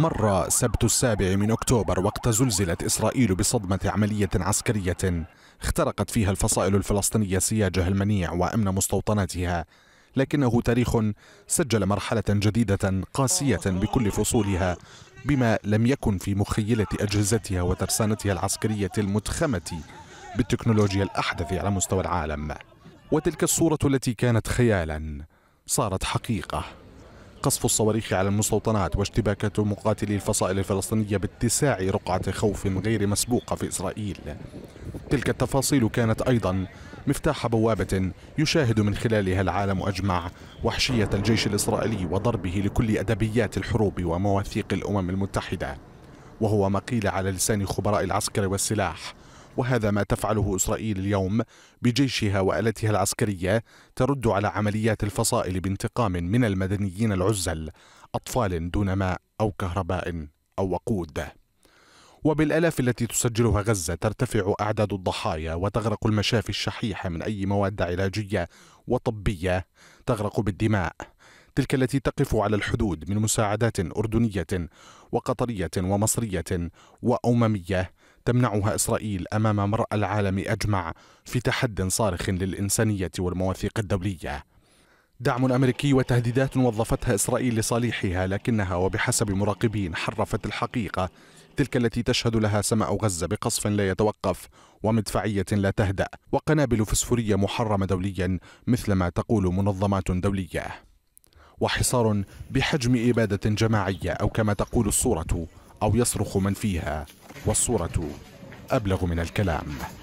مر سبت السابع من أكتوبر وقت زلزلت إسرائيل بصدمة عملية عسكرية اخترقت فيها الفصائل الفلسطينية سياجها المنيع وأمن مستوطناتها لكنه تاريخ سجل مرحلة جديدة قاسية بكل فصولها بما لم يكن في مخيلة أجهزتها وترسانتها العسكرية المتخمة بالتكنولوجيا الأحدث على مستوى العالم وتلك الصورة التي كانت خيالا صارت حقيقة قصف الصواريخ على المستوطنات واشتباكات مقاتلي الفصائل الفلسطينية باتساع رقعة خوف غير مسبوقة في إسرائيل تلك التفاصيل كانت أيضا مفتاح بوابة يشاهد من خلالها العالم أجمع وحشية الجيش الإسرائيلي وضربه لكل أدبيات الحروب ومواثيق الأمم المتحدة وهو ما قيل على لسان خبراء العسكر والسلاح وهذا ما تفعله إسرائيل اليوم بجيشها وآلتها العسكرية ترد على عمليات الفصائل بانتقام من المدنيين العزل أطفال دون ماء أو كهرباء أو وقود وبالألاف التي تسجلها غزة ترتفع أعداد الضحايا وتغرق المشافي الشحيحة من أي مواد علاجية وطبية تغرق بالدماء تلك التي تقف على الحدود من مساعدات أردنية وقطرية ومصرية وأممية تمنعها إسرائيل أمام مرأى العالم أجمع في تحد صارخ للإنسانية والمواثيق الدولية دعم أمريكي وتهديدات وظفتها إسرائيل لصالحها لكنها وبحسب مراقبين حرفت الحقيقة تلك التي تشهد لها سماء غزة بقصف لا يتوقف ومدفعية لا تهدأ وقنابل فسفورية محرمة دوليا مثل ما تقول منظمات دولية وحصار بحجم إبادة جماعية أو كما تقول الصورة أو يصرخ من فيها والصورة أبلغ من الكلام